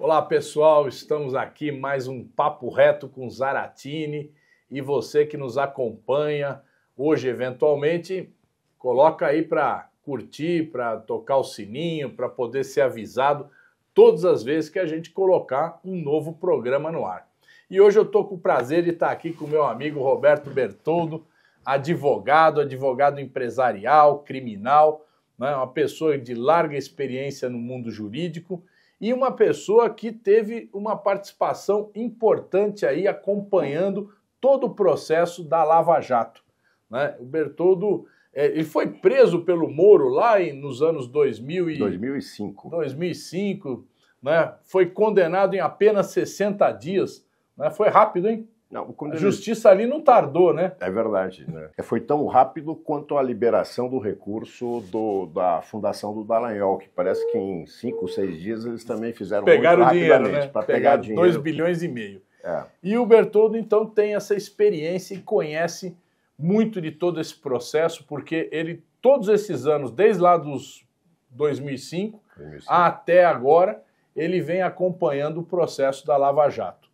Olá pessoal, estamos aqui mais um papo reto com Zaratini e você que nos acompanha hoje eventualmente, coloca aí para curtir, para tocar o sininho, para poder ser avisado todas as vezes que a gente colocar um novo programa no ar. E hoje eu estou com o prazer de estar aqui com o meu amigo Roberto Bertoldo, advogado, advogado empresarial, criminal, né? uma pessoa de larga experiência no mundo jurídico e uma pessoa que teve uma participação importante aí acompanhando todo o processo da Lava Jato. Né? O Bertoldo é, ele foi preso pelo Moro lá em, nos anos 2000 e, 2005. 2005, né? foi condenado em apenas 60 dias. Né? Foi rápido, hein? Não, a justiça ali não tardou, né? É verdade. Né? É, foi tão rápido quanto a liberação do recurso do, da fundação do Dallagnol, que parece que em cinco, seis dias eles também fizeram Pegaram muito dinheiro, né? para pegar dinheiro. 2 bilhões e meio. É. E o Bertoldo, então, tem essa experiência e conhece muito de todo esse processo, porque ele, todos esses anos, desde lá dos 2005. 2005. até agora, ele vem acompanhando o processo da Lava Jato.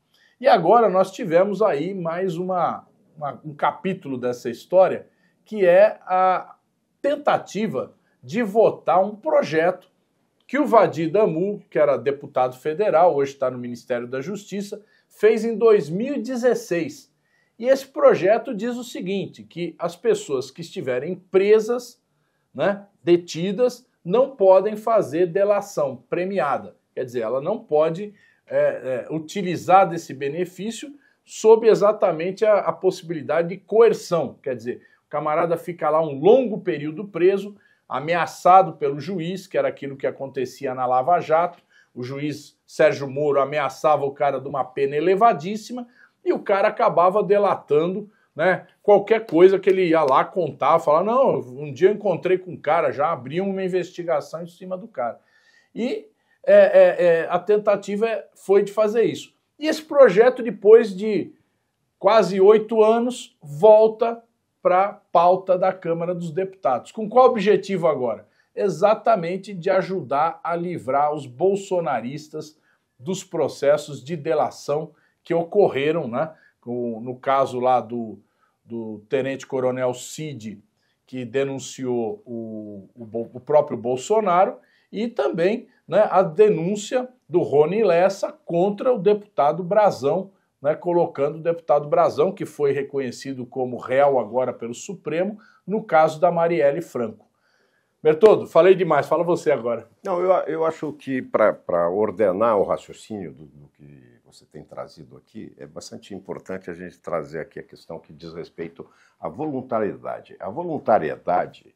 E agora nós tivemos aí mais uma, uma, um capítulo dessa história, que é a tentativa de votar um projeto que o Vadir Damu, que era deputado federal, hoje está no Ministério da Justiça, fez em 2016. E esse projeto diz o seguinte: que as pessoas que estiverem presas, né, detidas, não podem fazer delação premiada. Quer dizer, ela não pode é, é, utilizar desse benefício sob exatamente a, a possibilidade de coerção. Quer dizer, o camarada fica lá um longo período preso, ameaçado pelo juiz, que era aquilo que acontecia na Lava Jato. O juiz Sérgio Moro ameaçava o cara de uma pena elevadíssima e o cara acabava delatando né, qualquer coisa que ele ia lá contar, falar: não, um dia eu encontrei com um cara, já abriu uma investigação em cima do cara. E é, é, é, a tentativa é, foi de fazer isso. E esse projeto, depois de quase oito anos, volta para a pauta da Câmara dos Deputados. Com qual objetivo agora? Exatamente de ajudar a livrar os bolsonaristas dos processos de delação que ocorreram, né? No caso lá do, do Tenente Coronel Cid, que denunciou o, o, o próprio Bolsonaro, e também né, a denúncia do Rony Lessa contra o deputado Brazão, né, colocando o deputado Brazão, que foi reconhecido como réu agora pelo Supremo, no caso da Marielle Franco. Bertoldo, falei demais, fala você agora. Não, eu, eu acho que para ordenar o raciocínio do, do, que você tem trazido aqui, é bastante importante a gente trazer aqui a questão que diz respeito à voluntariedade. A voluntariedade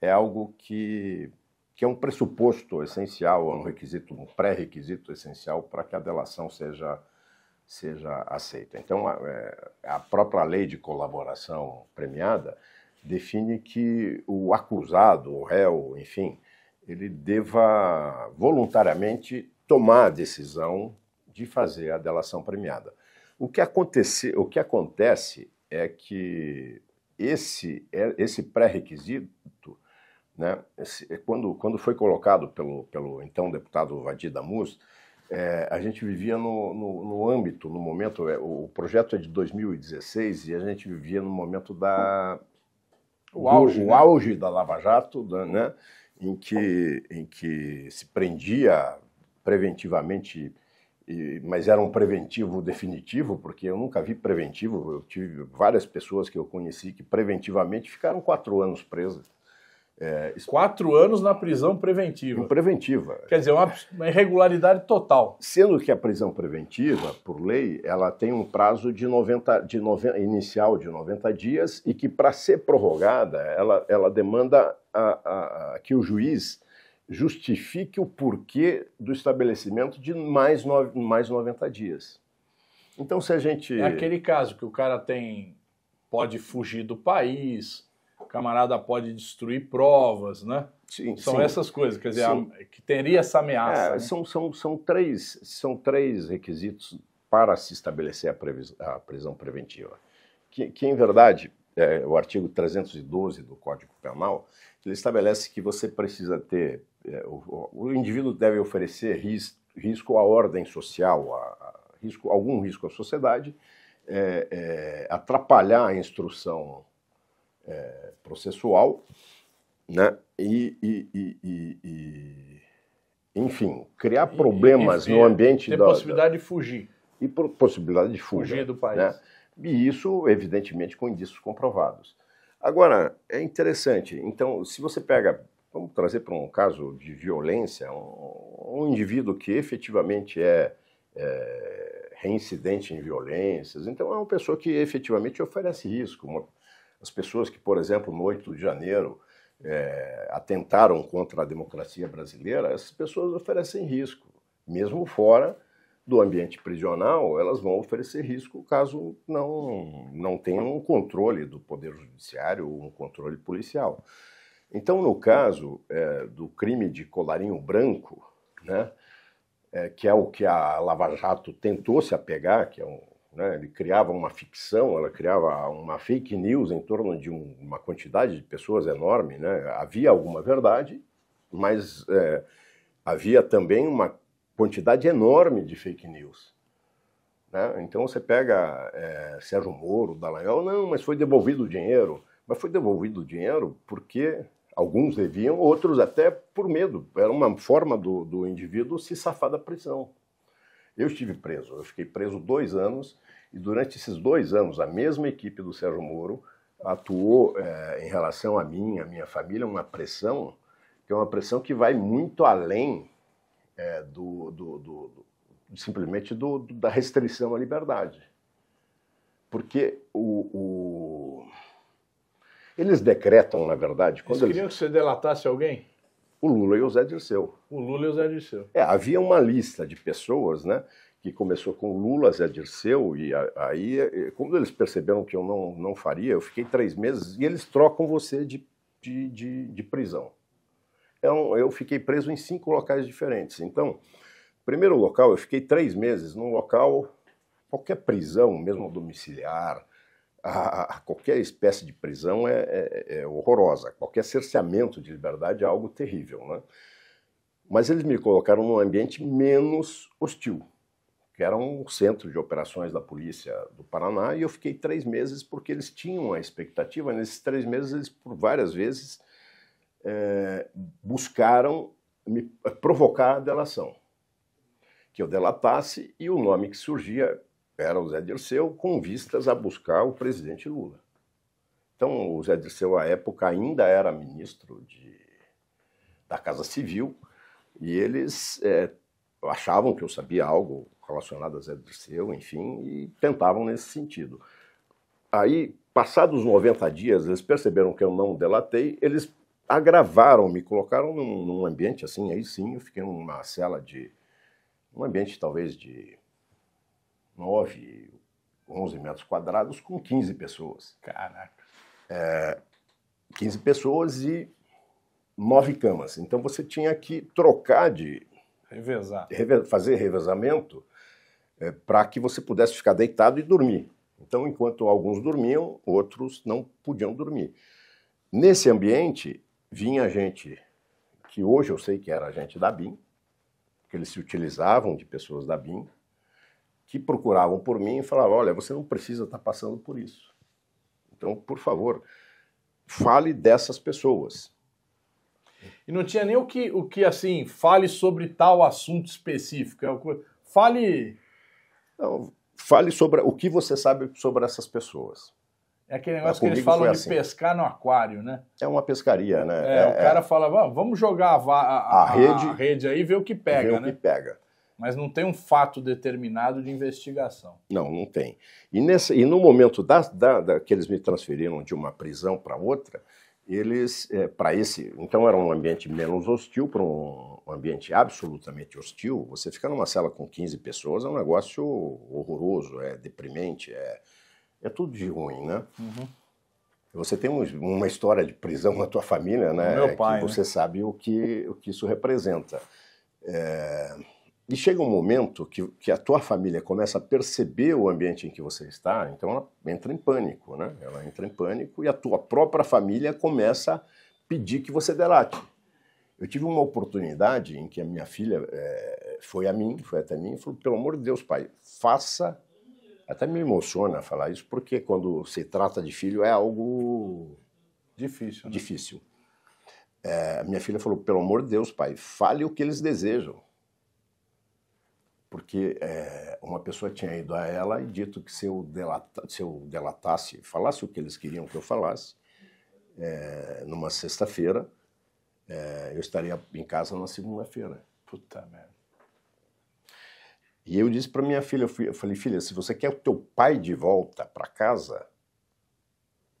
é algo que que é um pressuposto essencial, é um requisito, um pré-requisito essencial para que a delação seja seja aceita. Então, a, é, a, própria lei de colaboração premiada define que o acusado, o réu, enfim, ele deva voluntariamente tomar a decisão de fazer a delação premiada. O que acontece, o que acontece é que esse, é, esse pré-requisito né? É, quando, quando foi colocado pelo, pelo então deputado Vadir Damus, é, a gente vivia no, no, no âmbito, no momento, é, o projeto é de 2016 e a gente vivia no momento da. O auge, do, né? o auge da Lava Jato, da, né? em, que, em que se prendia preventivamente, e, mas era um preventivo definitivo, porque eu nunca vi preventivo. Eu tive várias pessoas que eu conheci que preventivamente ficaram quatro anos presas. É, Quatro anos na prisão preventiva. Preventiva. Quer dizer, é uma, uma irregularidade total. Sendo que a prisão preventiva, por lei, ela tem um prazo de 90, de 90 inicial de 90 dias e que, para ser prorrogada, ela, ela demanda a, a, a, que o juiz justifique o porquê do estabelecimento de mais, no, mais 90 dias. Então, se a gente. É aquele caso que o cara tem. pode fugir do país o camarada pode destruir provas, né? Sim, são sim. essas coisas, quer dizer, a, que teria essa ameaça. É, né? são, são, são, três, são três requisitos para se estabelecer a, previs, a prisão preventiva. Que, que em verdade, é, o artigo 312 do Código Penal, ele estabelece que você precisa ter, é, o, o, indivíduo deve oferecer ris, risco à ordem social, a, a risco, algum risco à sociedade, é, é, atrapalhar a instrução é, processual, né? E, e, e, e enfim, criar problemas no ambiente tem da possibilidade da, de fugir e possibilidade de fugir do né? país. Né? E isso, evidentemente, com indícios comprovados. Agora, é interessante. Então, se você pega, vamos trazer para um caso de violência, um, um indivíduo que efetivamente é, é reincidente em violências. Então, é uma pessoa que efetivamente oferece risco, uma as pessoas que, por exemplo, no 8 de janeiro é, atentaram contra a democracia brasileira, essas pessoas oferecem risco. Mesmo fora do ambiente prisional, elas vão oferecer risco caso não, não tenham um controle do Poder Judiciário ou um controle policial. Então, no caso é, do crime de colarinho branco, né, é, que é o que a Lava Jato tentou se apegar, que é um, né? Ele criava uma ficção, ela criava uma fake news em torno de um, uma quantidade de pessoas enorme. Né? Havia alguma verdade, mas é, havia também uma quantidade enorme de fake news. Né? Então você pega é, Sérgio Moro, Dallagnol, não, mas foi devolvido o dinheiro. Mas foi devolvido o dinheiro porque alguns deviam, outros até por medo. Era uma forma do, do indivíduo se safar da prisão. Eu estive preso, eu fiquei preso dois anos, e durante esses dois anos, a mesma equipe do Sérgio Moro atuou é, em relação a mim, a minha família, uma pressão, que é uma pressão que vai muito além é, do, do, do, simplesmente da restrição à liberdade. Porque o, o... eles decretam, na verdade... Quando eles queriam eles... que você delatasse alguém? o Lula e o Zé Dirceu. O Lula e o Zé Dirceu. É, havia uma lista de pessoas, né? Que começou com o Lula, Zé Dirceu, e aí, eh, quando eles perceberam que eu não, não faria, eu fiquei três meses e eles trocam você de, de, de, de prisão. Então, eu fiquei preso em cinco locais diferentes. Então, primeiro local, eu fiquei três meses num local, qualquer prisão, mesmo domiciliar, a, a qualquer espécie de prisão é, é, é, horrorosa, qualquer cerceamento de liberdade é algo terrível. Né? Mas eles me colocaram num ambiente menos hostil, que era um centro de operações da polícia do Paraná, e eu fiquei três meses porque eles tinham a expectativa. Nesses três meses, eles por várias vezes é, buscaram me provocar a delação que eu delatasse e o nome que surgia era o Zé Dirceu, com vistas a buscar o presidente Lula. Então, o Zé Dirceu, à época, ainda era ministro de, da Casa Civil, e eles é, achavam que eu sabia algo relacionado a Zé Dirceu, enfim, e tentavam nesse sentido. Aí, passados 90 dias, eles perceberam que eu não delatei, eles agravaram, me colocaram num, num ambiente assim, aí sim, eu fiquei numa cela de. um ambiente talvez de 9, 11 metros quadrados com 15 pessoas. Caraca. É, 15 pessoas e nove camas. Então você tinha que trocar de. Revezar. Reve, fazer revezamento é, para que você pudesse ficar deitado e dormir. Então, enquanto alguns dormiam, outros não podiam dormir. Nesse ambiente, vinha gente que hoje eu sei que era gente da BIM, que eles se utilizavam de pessoas da BIM, que procuravam por mim e falavam: olha, você não precisa estar tá passando por isso. Então, por favor, fale dessas pessoas. E não tinha nem o que, o que assim, fale sobre tal assunto específico. É fale. Não, fale sobre o que você sabe sobre essas pessoas. É aquele negócio é, que eles falam de assim. pescar no aquário, né? É uma pescaria, né? É, é o cara é... fala, vamos jogar a, a, a, a rede, rede aí e ver o que pega, ver né? O que né? pega mas não tem um fato determinado de investigação. Não, não tem. E, nesse, e no momento da, da, da, que eles me transferiram de uma prisão para outra, eles, é, eh, para esse, então era um ambiente menos hostil, para um, um ambiente absolutamente hostil. Você ficar numa cela com 15 pessoas é um negócio horroroso, é deprimente, é, é tudo de ruim, né? Uhum. Você tem um, uma história de prisão na tua família, né? Meu pai, que você né? sabe o que, o que isso representa. É... E chega um momento que, que a tua família começa a perceber o ambiente em que você está, então ela entra em pânico, né? Ela entra em pânico e a tua própria família começa a pedir que você delate. Eu tive uma oportunidade em que a minha filha é, foi a mim, foi até mim e falou, pelo amor de Deus, pai, faça... Até me emociona falar isso, porque quando se trata de filho é algo... Difícil. Né? Difícil. É, minha filha falou, pelo amor de Deus, pai, fale o que eles desejam porque é, uma pessoa tinha ido a ela e dito que se eu, delata, se eu delatasse, falasse o que eles queriam que eu falasse, é, numa sexta-feira, é, eu estaria em casa na segunda-feira. Puta merda. E eu disse para minha filha, eu, eu falei, filha, se você quer o teu pai de volta para casa,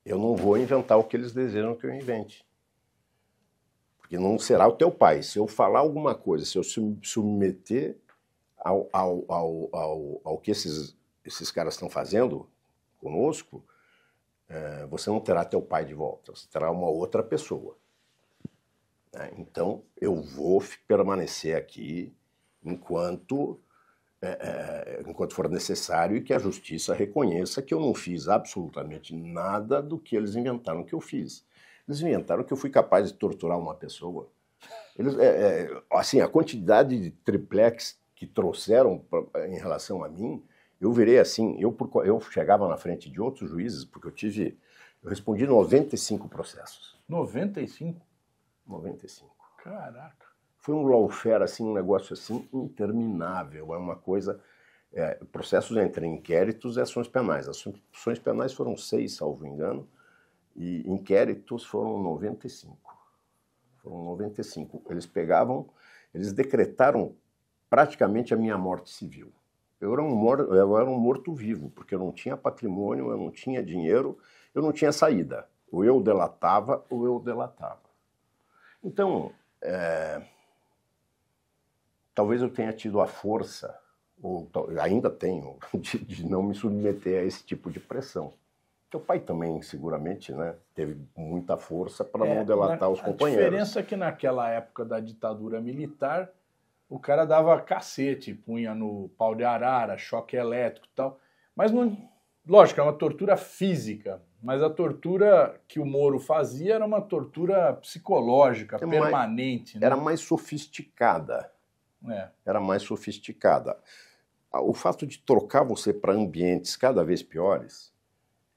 eu não vou inventar o que eles desejam que eu invente. Porque não será o teu pai. Se eu falar alguma coisa, se eu submeter ao, ao, ao, ao, ao que esses, esses caras estão fazendo conosco, é, você não terá teu pai de volta, você terá uma outra pessoa. É, então, eu vou permanecer aqui enquanto, é, é, enquanto for necessário e que a justiça reconheça que eu não fiz absolutamente nada do que eles inventaram que eu fiz. Eles inventaram que eu fui capaz de torturar uma pessoa. Eles, é, é, assim, a quantidade de triplex que trouxeram pra, em relação a mim, eu virei assim, eu, por, eu chegava na frente de outros juízes, porque eu tive, eu respondi 95 processos. 95? 95. Caraca. Foi um lawfare, assim, um negócio assim interminável, é uma coisa... É, processos entre inquéritos e ações penais. Ações penais foram seis, salvo engano, e inquéritos foram 95. Foram 95. Eles pegavam, eles decretaram praticamente a minha morte civil. Eu era um, mor eu era um morto-vivo, porque eu não tinha patrimônio, eu não tinha dinheiro, eu não tinha saída. Ou eu delatava, ou eu delatava. Então, é... talvez eu tenha tido a força, ou ainda tenho, de, de não me submeter a esse tipo de pressão. Teu pai também, seguramente, né? Teve muita força para é, não delatar na, os companheiros. A diferença é que naquela época da ditadura militar, o cara dava cacete, punha no pau de arara, choque elétrico e tal. Mas, não, lógico, é uma tortura física, mas a tortura que o Moro fazia era uma tortura psicológica, é permanente. Mais, né? Era mais sofisticada. É. Era mais sofisticada. Ah, o fato de trocar você para ambientes cada vez piores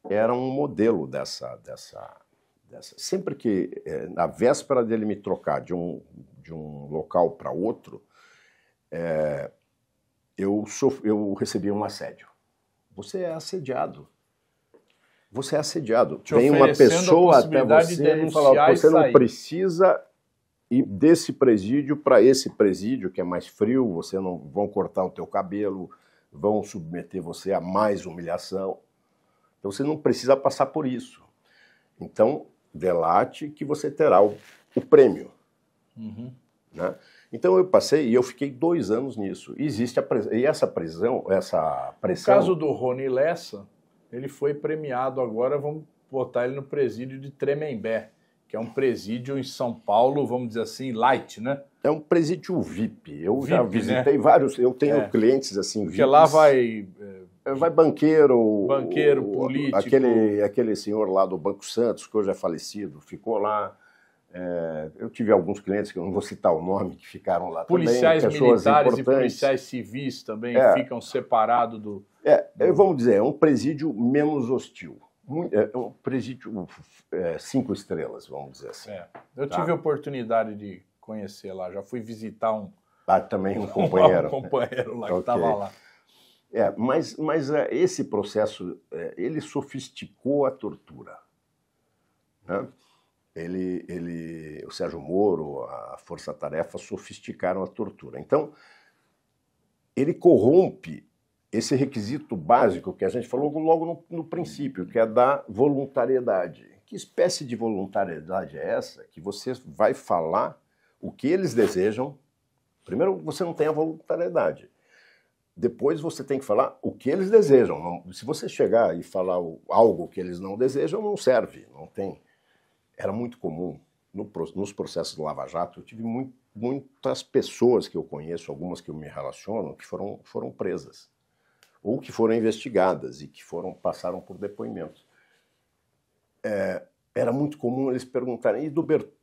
era um modelo dessa. dessa, dessa. Sempre que, eh, na véspera dele me trocar de um, de um local para outro, é, eu, sof, eu recebi um assédio. Você é assediado. Você é assediado. Te Vem uma pessoa até você e fala: você não precisa ir desse presídio para esse presídio que é mais frio. Você não vão cortar o teu cabelo, vão submeter você a mais humilhação. Então você não precisa passar por isso. Então delate que você terá o, o prêmio, uhum. né? Então eu passei e eu fiquei dois anos nisso. E existe a pres... e essa prisão, essa pressão. No caso do Rony Lessa, ele foi premiado agora, vamos botar ele no presídio de Tremembé, que é um presídio em São Paulo, vamos dizer assim, light, né? É um presídio VIP. Eu VIP, já né? visitei né? vários, eu tenho é. clientes assim, VIP. Porque lá vai é, Vai banqueiro, banqueiro, político. Aquele, aquele senhor lá do Banco Santos, que hoje é falecido, ficou lá. É, eu tive alguns clientes, que eu não vou citar o nome, que ficaram lá policiais também. Policiais militares e policiais civis também é, ficam separados do... É, vamos dizer, é um presídio menos hostil. É, é um presídio é, cinco estrelas, vamos dizer assim. É. Eu tá? tive a oportunidade de conhecer lá, já fui visitar um... Ah, também um companheiro. um companheiro lá okay. que estava lá. É, mas, mas é, esse processo, ele sofisticou a tortura. Né? ele, ele, o Sérgio Moro, a Força Tarefa sofisticaram a tortura. Então, ele corrompe esse requisito básico que a gente falou logo no, no, princípio, que é da voluntariedade. Que espécie de voluntariedade é essa que você vai falar o que eles desejam? Primeiro, você não tem a voluntariedade. Depois, você tem que falar o que eles desejam. se você chegar e falar algo que eles não desejam, não serve, não tem era muito comum no, nos processos do Lava Jato. Eu tive muito, muitas pessoas que eu conheço, algumas que eu me relaciono, que foram, foram presas ou que foram investigadas e que foram passaram por depoimentos. É, era muito comum eles perguntarem, e do Bertoldo,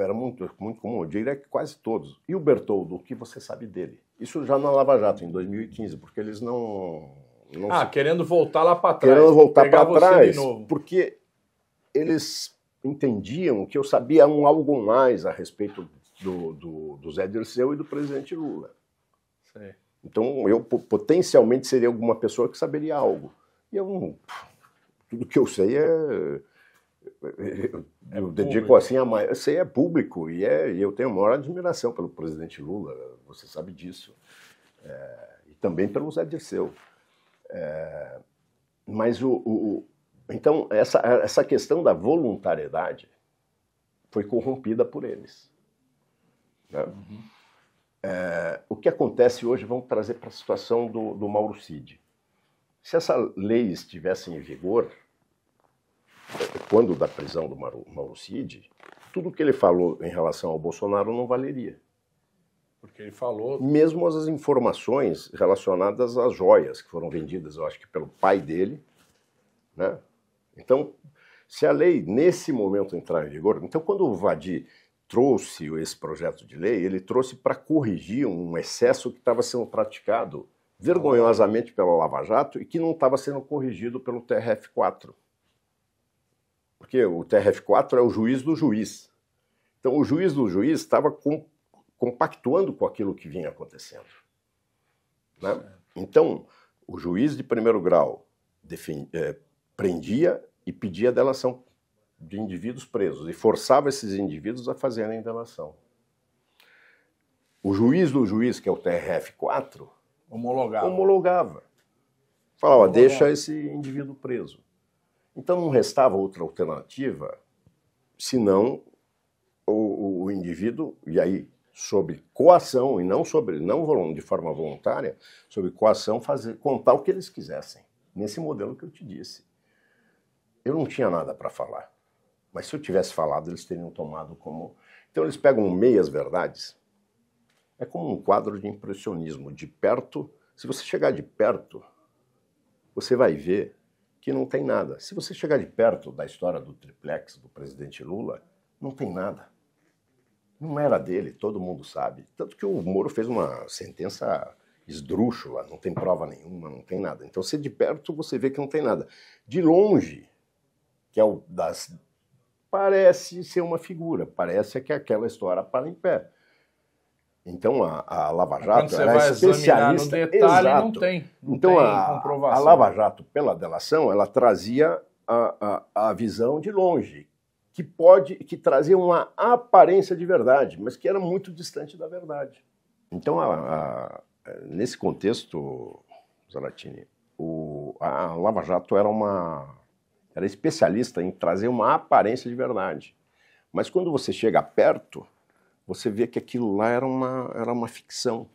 era muito, muito comum, eu diria que quase todos, e o Bertoldo, o que você sabe dele? Isso já na Lava Jato, em 2015, porque eles não... não ah, se... querendo voltar lá para trás. Querendo voltar para trás, porque eles entendiam que eu sabia um algo mais a respeito do, do, do Zé Dirceu e do presidente Lula. Sei. Então eu potencialmente seria alguma pessoa que saberia algo. E eu tudo que eu sei é, é eu, é dedico assim a mais. Eu sei é público e é, eu tenho a maior admiração pelo presidente Lula, você sabe disso. É, e também pelo Zé Dirceu. É, mas o, o, então, essa, essa questão da voluntariedade foi corrompida por eles. Né? Uhum. É, o que acontece hoje, vamos trazer para a situação do, do Mauro Cid. Se essa lei estivesse em vigor, quando da prisão do Mauro Cid, tudo que ele falou em relação ao Bolsonaro não valeria. Porque ele falou. Mesmo as informações relacionadas às joias que foram vendidas, eu acho que pelo pai dele, né? Então, se a lei nesse momento entrar em vigor, então quando o Vadi trouxe esse projeto de lei, ele trouxe para corrigir um excesso que estava sendo praticado vergonhosamente pela Lava Jato e que não estava sendo corrigido pelo TRF4. Porque o TRF4 é o juiz do juiz. Então o juiz do juiz estava com, compactuando com aquilo que vinha acontecendo. Né? Então, o juiz de primeiro grau defini, é, eh, prendia e pedia delação de indivíduos presos e forçava esses indivíduos a fazerem delação. O juiz do juiz, que é o TRF4, homologava. homologava. Falava, homologava. deixa esse indivíduo preso. Então não restava outra alternativa senão o, o indivíduo, e aí sobre coação, e não sobre não de forma voluntária, sobre coação, fazer, contar o que eles quisessem, nesse modelo que eu te disse. Eu não tinha nada para falar. Mas se eu tivesse falado, eles teriam tomado como. Então eles pegam meias verdades. É como um quadro de impressionismo. De perto, se você chegar de perto, você vai ver que não tem nada. Se você chegar de perto da história do triplex do presidente Lula, não tem nada. Não era dele, todo mundo sabe. Tanto que o Moro fez uma sentença esdrúxula, não tem prova nenhuma, não tem nada. Então, se de perto você vê que não tem nada. De longe, que é o das. Parece ser uma figura, parece que aquela história para em pé. Então a, a Lava Jato é especialista. No detalhe, exato. não tem. Não então tem a, a, Lava Jato, pela delação, ela trazia a, a, a visão de longe, que pode, que trazia uma aparência de verdade, mas que era muito distante da verdade. Então a, é, nesse contexto, Zaratini, o, a Lava Jato era uma era especialista em trazer uma aparência de verdade. Mas quando você chega perto, você vê que aquilo lá era uma, era uma ficção.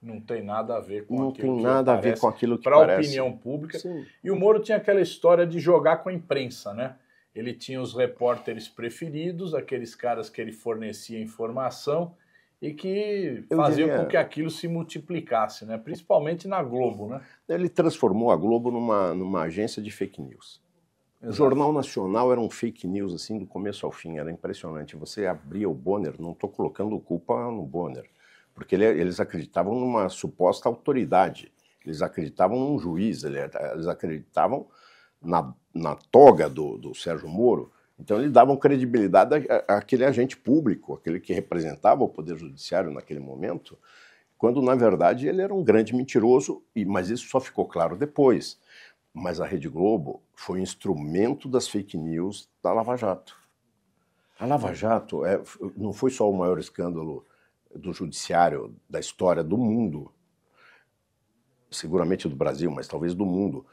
Não tem nada a ver com Não aquilo tem nada a ver com aquilo que para a opinião pública. Sim. E o Moro tinha aquela história de jogar com a imprensa, né? Ele tinha os repórteres preferidos, aqueles caras que ele fornecia informação e que faziam diria... com que aquilo se multiplicasse, né? principalmente na Globo. Né? Ele transformou a Globo numa, numa agência de fake news. Exato. O Jornal Nacional era um fake news, assim, do começo ao fim, era impressionante. Você abria o Bonner, não estou colocando culpa no Bonner, porque ele, é, eles acreditavam numa suposta autoridade, eles acreditavam num juiz, eles acreditavam na, na toga do, do Sérgio Moro. Então, eles davam credibilidade àquele agente público, aquele que representava o Poder Judiciário naquele momento, quando, na verdade, ele era um grande mentiroso, mas isso só ficou claro depois. Mas a Rede Globo foi instrumento das fake news da Lava Jato. A Lava Jato é, não foi só o maior escândalo do judiciário da história do mundo, seguramente do Brasil, mas talvez do mundo.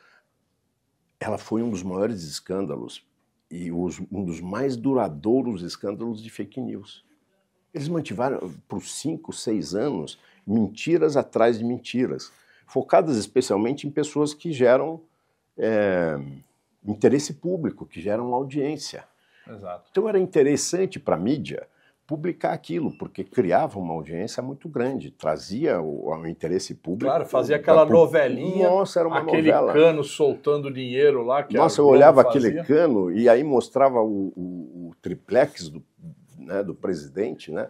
Ela foi um dos maiores escândalos e os, um dos mais duradouros escândalos de fake news. Eles mantiveram por cinco, seis anos mentiras atrás de mentiras, focadas especialmente em pessoas que geram é, interesse público, que uma audiência. Exato. Então era interessante para a mídia publicar aquilo, porque criava uma audiência muito grande, trazia o, o interesse público. Claro, fazia aquela novelinha, nossa, era uma aquele novela. cano soltando dinheiro lá. nossa, eu olhava fazia. aquele cano e aí mostrava o, o, o triplex do, né, do presidente, né,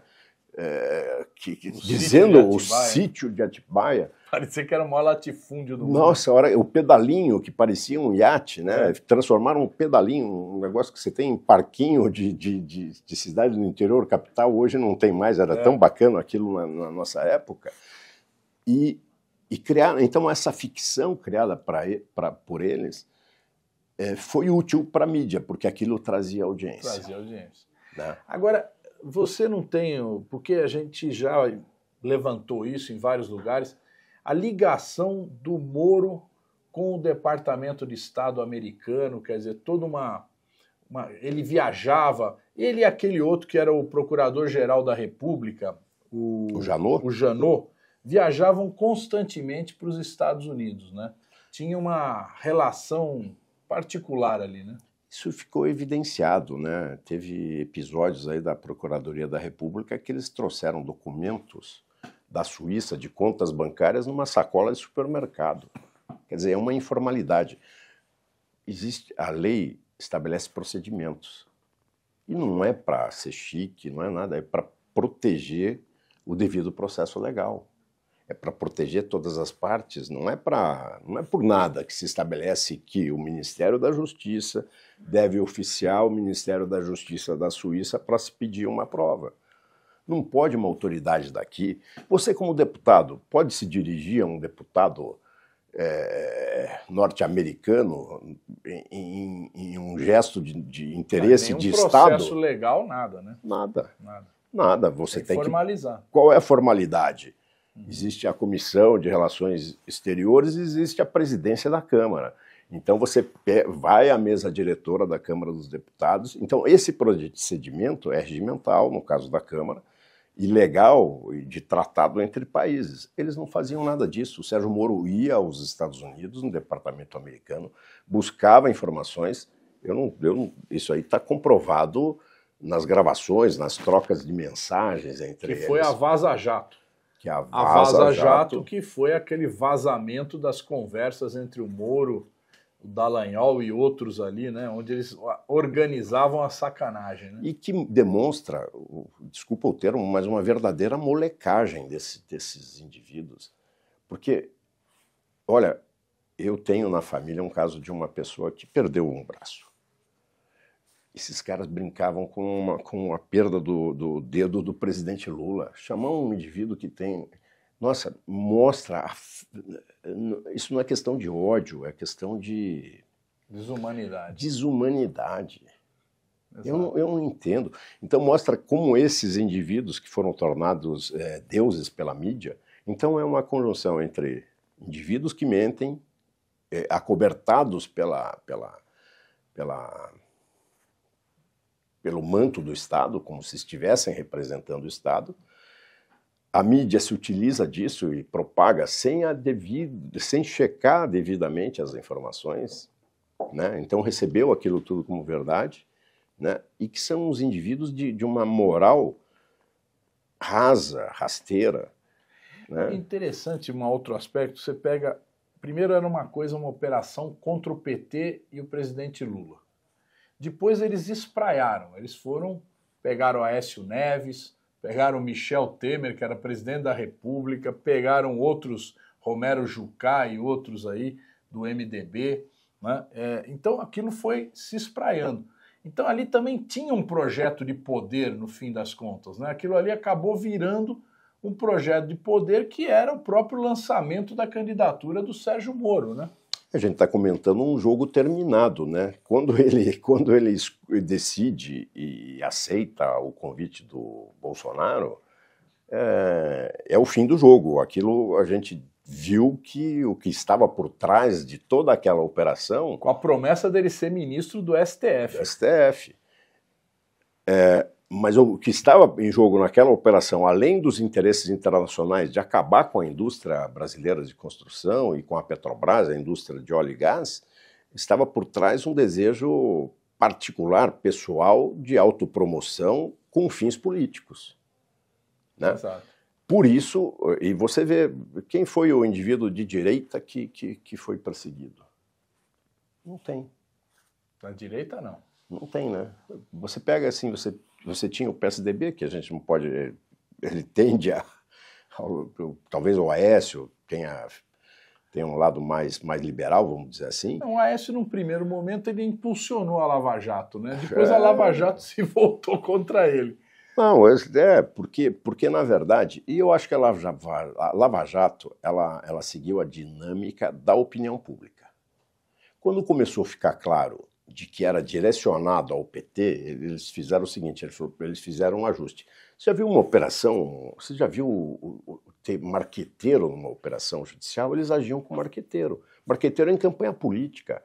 é, que, que, dizendo sítio o sítio de Atibaia, Parecia que era o maior latifúndio do mundo. Nossa, hora, o pedalinho que parecia um iate, né? É. Transformaram um pedalinho, um negócio que você tem em parquinho de, de, de, de cidade do interior, capital, hoje não tem mais, era é. tão bacana aquilo na, na nossa época. E, e criaram, então essa ficção criada pra, pra, por eles é, foi útil para a mídia, porque aquilo trazia audiência. Trazia audiência. Né? Agora, você não tem, porque a gente já levantou isso em vários lugares, a ligação do Moro com o Departamento de Estado americano, quer dizer, toda uma, uma ele viajava, ele e aquele outro que era o Procurador-Geral da República, o, o Janot, o Janot viajavam constantemente para os Estados Unidos, né? Tinha uma relação particular ali, né? Isso ficou evidenciado, né? Teve episódios aí da Procuradoria da República que eles trouxeram documentos da Suíça de contas bancárias numa sacola de supermercado. Quer dizer, é uma informalidade. Existe a lei estabelece procedimentos. E não é para ser chique, não é nada, é para proteger o devido processo legal. É para proteger todas as partes, não é para não é por nada que se estabelece que o Ministério da Justiça deve oficiar o Ministério da Justiça da Suíça para se pedir uma prova. Não pode uma autoridade daqui. Você, como deputado, pode se dirigir a um deputado é, norte-americano em, em, um gesto de, de interesse de Estado. Não processo legal, nada, né? Nada. Nada. nada. Você tem, tem formalizar. que. Formalizar. Qual é a formalidade? Uhum. Existe a Comissão de Relações Exteriores e existe a presidência da Câmara. Então você vai à mesa diretora da Câmara dos Deputados. Então esse procedimento é regimental, no caso da Câmara, ilegal de tratado entre países. Eles não faziam nada disso. O Sérgio Moro ia aos Estados Unidos, no departamento americano, buscava informações. Eu não, eu não, isso aí está comprovado nas gravações, nas trocas de mensagens entre que eles. Que foi a Vaza Jato. Que a Vaza, a Vaza Jato, Jato, que foi aquele vazamento das conversas entre o Moro o Dallagnol e outros ali, né, onde eles organizavam a sacanagem. Né? E que demonstra, desculpa o termo, mas uma verdadeira molecagem desse, desses indivíduos. Porque, olha, eu tenho na família um caso de uma pessoa que perdeu um braço. Esses caras brincavam com, uma, com a perda do, do dedo do presidente Lula. Chamar um indivíduo que tem nossa, mostra. A... Isso não é questão de ódio, é questão de. Desumanidade. Desumanidade. Eu não, eu não, entendo. Então, mostra como esses indivíduos que foram tornados é, deuses pela mídia. Então, é uma conjunção entre indivíduos que mentem, é, acobertados pela, pela, pela, pelo manto do Estado, como se estivessem representando o Estado, a mídia se utiliza disso e propaga sem, a devido, sem checar devidamente as informações, né? então recebeu aquilo tudo como verdade, né? e que são os indivíduos de, de uma moral rasa, rasteira. Né? Interessante um outro aspecto, você pega, primeiro era uma coisa, uma operação contra o PT e o presidente Lula. Depois eles espraiaram, eles foram, pegaram Aécio Neves, pegaram Michel Temer, que era presidente da República, pegaram outros, Romero Jucá e outros aí do MDB. Né? É, então aquilo foi se espraiando. Então ali também tinha um projeto de poder, no fim das contas. Né? Aquilo ali acabou virando um projeto de poder que era o próprio lançamento da candidatura do Sérgio Moro. Né? A gente está comentando um jogo terminado, né? Quando ele, quando ele decide e aceita o convite do Bolsonaro, é, é o fim do jogo. Aquilo a gente viu que o que estava por trás de toda aquela operação. Com a promessa dele ser ministro do STF. Do STF. É, mas o que estava em jogo naquela operação, além dos interesses internacionais de acabar com a indústria brasileira de construção e com a Petrobras, a indústria de óleo e gás, estava por trás um desejo particular, pessoal, de autopromoção com fins políticos. Né? Exato. Por isso, e você vê, quem foi o indivíduo de direita que, que, que foi perseguido? Não tem. Na direita, não. Não tem, né? Você pega assim, você você tinha o PSDB, que a gente não pode. Ele tende a. talvez o Aécio tenha, tenha um lado mais, mais liberal, vamos dizer assim. Não, o Aécio, num primeiro momento, ele impulsionou a Lava Jato, né? Depois é... a Lava Jato se voltou contra ele. Não, é, é porque, porque na verdade, e eu acho que a Lava, Jato ela, ela seguiu a dinâmica da opinião pública. Quando começou a ficar claro de que era direcionado ao PT, eles fizeram o seguinte, eles fizeram um ajuste. Você já viu uma operação, você já viu ter marqueteiro numa operação judicial? Eles agiam com marqueteiro. Marqueteiro é em campanha política.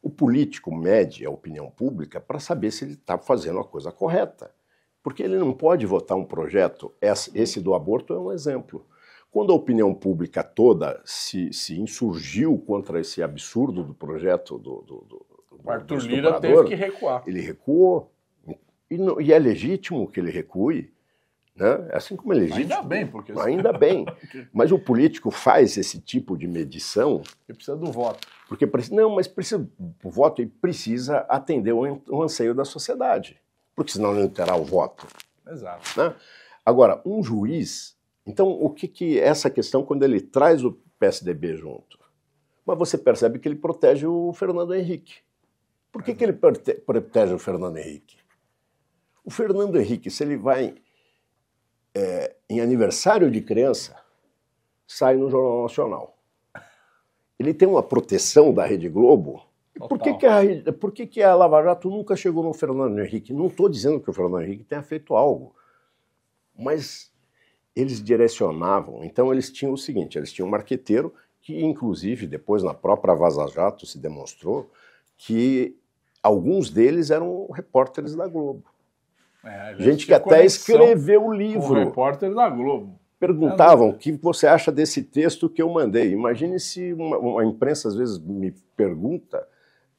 O político mede a opinião pública para saber se ele está fazendo a coisa correta. Porque ele não pode votar um projeto, esse do aborto é um exemplo. Quando a opinião pública toda se, se insurgiu contra esse absurdo do projeto do, do, do o Arthur Lira teve que recuar. Ele recuou. E, e, é legítimo que ele recue, né? É assim como é legítimo. Ainda bem, porque. Ainda bem. Mas o político faz esse tipo de medição. Ele precisa do voto. Porque precisa, não, mas precisa voto e precisa atender o, o anseio da sociedade. Porque senão não terá o voto. Exato. Né? Agora, um juiz. Então, o que, que é essa questão, quando ele traz o PSDB junto? Mas você percebe que ele protege o Fernando Henrique. Por que, que ele protege o Fernando Henrique? O Fernando Henrique, se ele vai é, em aniversário de criança, sai no Jornal Nacional. Ele tem uma proteção da Rede Globo. Por que, que, a, por que, que a Lava Jato nunca chegou no Fernando Henrique? Não estou dizendo que o Fernando Henrique tenha feito algo, mas eles direcionavam. Então eles tinham o seguinte: eles tinham um marqueteiro que, inclusive, depois na própria Vaza Jato se demonstrou que Alguns deles eram repórteres da Globo. É, gente, que até escreveu o livro. repórter da Globo. Perguntavam o que você acha desse texto que eu mandei. Imagine se uma, uma imprensa às vezes me pergunta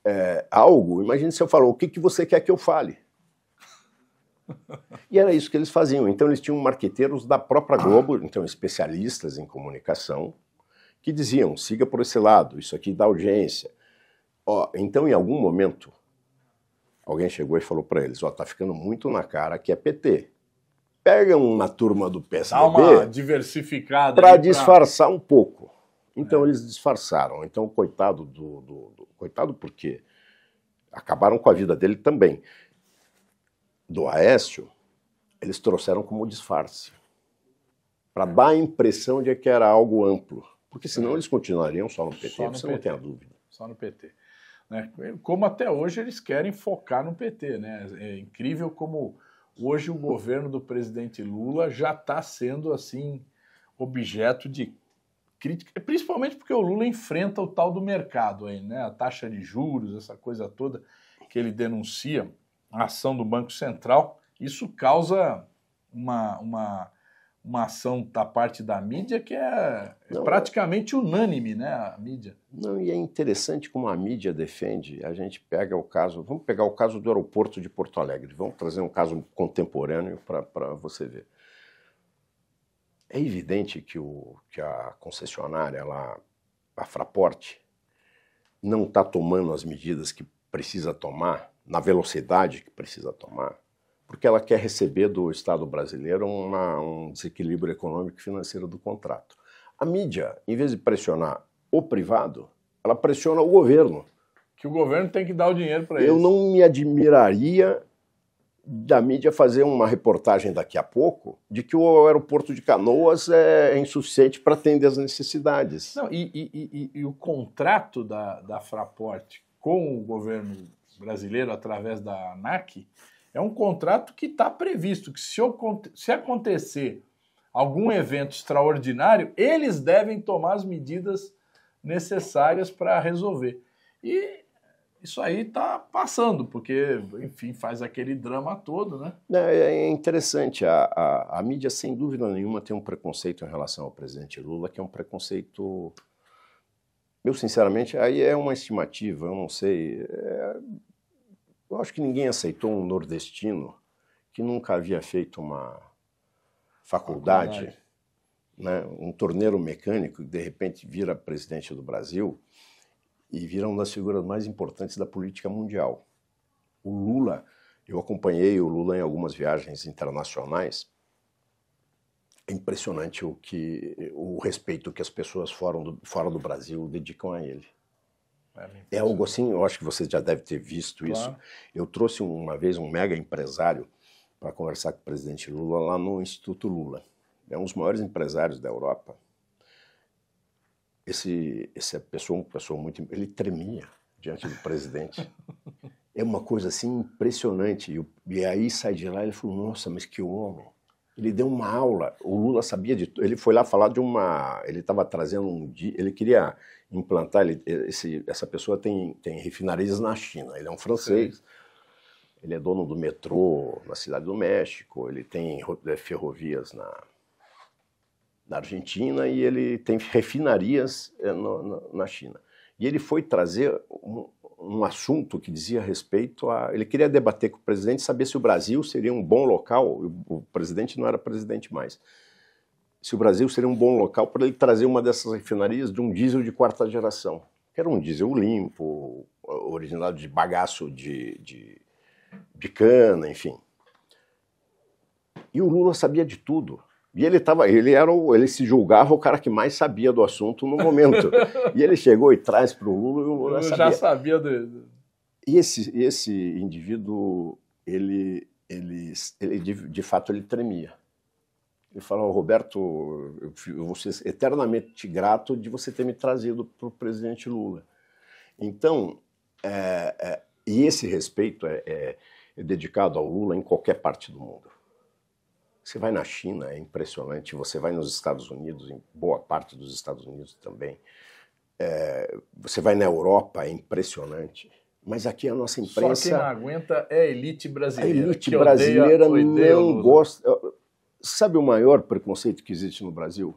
é, algo, imagine se eu falo, o que, que você quer que eu fale? e era isso que eles faziam. Então eles tinham marqueteiros da própria Globo, então especialistas em comunicação, que diziam, siga por esse lado, isso aqui dá audiência. Ó, então em algum momento alguém chegou e falou para eles: ó, tá ficando muito na cara que é PT. Pega uma turma do PSDB. Dá uma diversificada. Para disfarçar um pouco. Então é. eles disfarçaram. Então, coitado do, do, do. Coitado porque acabaram com a vida dele também. Do Aécio, eles trouxeram como disfarce para é. dar a impressão de que era algo amplo. Porque senão é. eles continuariam só no PT, só no você PT. não tem a dúvida. Só no PT. Né? Como até hoje eles querem focar no PT. Né? É incrível como hoje o governo do presidente Lula já está sendo assim objeto de crítica, principalmente porque o Lula enfrenta o tal do mercado aí, né? A taxa de juros, essa coisa toda que ele denuncia, a ação do Banco Central, isso causa uma, uma uma ação da parte da mídia que é não, praticamente unânime, né, a mídia. Não, e é interessante como a mídia defende. A gente pega o caso, vamos pegar o caso do aeroporto de Porto Alegre, vamos trazer um caso contemporâneo para você ver. É evidente que, o, que a concessionária lá, a Fraport, não está tomando as medidas que precisa tomar, na velocidade que precisa tomar porque ela quer receber do Estado brasileiro uma, um desequilíbrio econômico e financeiro do contrato. A mídia, em vez de pressionar o privado, ela pressiona o governo. Que o governo tem que dar o dinheiro para eles. Eu não me admiraria da mídia fazer uma reportagem daqui a pouco de que o aeroporto de Canoas é insuficiente para atender as necessidades. Não, e, e, e, e, o contrato da, da Fraport com o governo brasileiro através da ANAC é um contrato que está previsto que se, se acontecer algum evento extraordinário, eles devem tomar as medidas necessárias para resolver. E isso aí está passando, porque, enfim, faz aquele drama todo, né? É, é interessante. A, a, a, mídia, sem dúvida nenhuma, tem um preconceito em relação ao presidente Lula, que é um preconceito. Eu, sinceramente, aí é uma estimativa, eu não sei. É, eu acho que ninguém aceitou um nordestino que nunca havia feito uma faculdade, faculdade. Né? um torneiro mecânico que de repente vira presidente do Brasil e vira uma das figuras mais importantes da política mundial. O Lula, eu acompanhei o Lula em algumas viagens internacionais. É impressionante o que o respeito que as pessoas fora do, fora do Brasil dedicam a ele. É algo assim, eu acho que você já deve ter visto claro. isso. Eu trouxe uma vez um mega empresário para conversar com o presidente Lula lá no Instituto Lula. É um dos maiores empresários da Europa. Esse, essa é pessoa, uma pessoa muito. Ele tremia diante do presidente. É uma coisa assim impressionante. E, e aí sai de lá e ele falou: Nossa, mas que homem! Ele deu uma aula, o Lula sabia de tudo. Ele foi lá falar de uma. Ele estava trazendo um. Ele queria implantar. Ele, esse, essa pessoa tem, tem refinarias na China, ele é um francês. Sim. Ele é dono do metrô na Cidade do México, ele tem é, ferrovias na, na Argentina e ele tem refinarias na, é, na, na China. E ele foi trazer um, um assunto que dizia respeito a. Ele queria debater com o presidente, saber se o Brasil seria um bom local. O presidente não era presidente mais. Se o Brasil seria um bom local para ele trazer uma dessas refinarias de um diesel de quarta geração, era um diesel limpo, originado de bagaço de, de, de cana, enfim. E o Lula sabia de tudo. E ele tava, ele era, o, ele se julgava o cara que mais sabia do assunto no momento. e ele chegou e traz para o Lula e o Lula sabia. já sabia do... E esse, esse indivíduo, ele, ele, ele de, de fato ele tremia. Ele falou Roberto, eu, eu vou ser eternamente grato de você ter me trazido para o presidente Lula. Então, é, é, e esse respeito é, é, é dedicado ao Lula em qualquer parte do mundo. Você vai na China, é impressionante. Você vai nos Estados Unidos, em boa parte dos Estados Unidos também. É, você vai na Europa, é impressionante. Mas aqui a nossa imprensa. Só quem não aguenta é a elite brasileira. A elite brasileira odeia, odeia não gosta. Sabe o maior preconceito que existe no Brasil?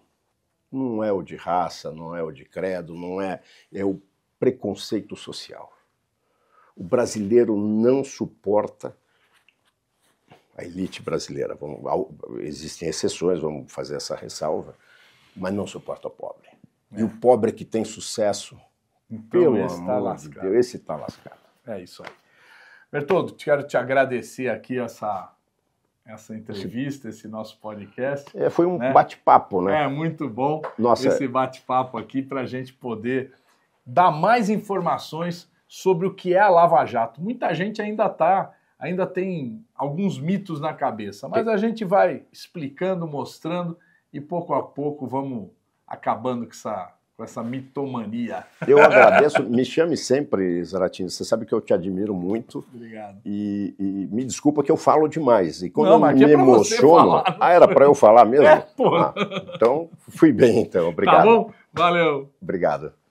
Não é o de raça, não é o de credo, não é. É o preconceito social. O brasileiro não suporta a elite brasileira. Vamos, existem exceções, vamos fazer essa ressalva, mas não suporta o pobre. É. E o pobre que tem sucesso, então, pelo esse amor tá lascado. Deus, esse está lascado. É isso aí. Bertoldo, quero te agradecer aqui essa, essa entrevista, esse nosso podcast. É, foi um né? bate-papo, né? É, muito bom Nossa, é. esse bate-papo aqui para a gente poder dar mais informações sobre o que é a Lava Jato. Muita gente ainda está ainda tem alguns mitos na cabeça, mas a gente vai explicando, mostrando e pouco a pouco vamos acabando com essa, com essa mitomania. Eu agradeço, me chame sempre, Zaratinho, você sabe que eu te admiro muito. Obrigado. E, e me desculpa que eu falo demais, e quando Não, eu me é emociono... Ah, era para eu falar mesmo? É, ah, então, fui bem então, tá obrigado. Tá bom? Valeu. Obrigado.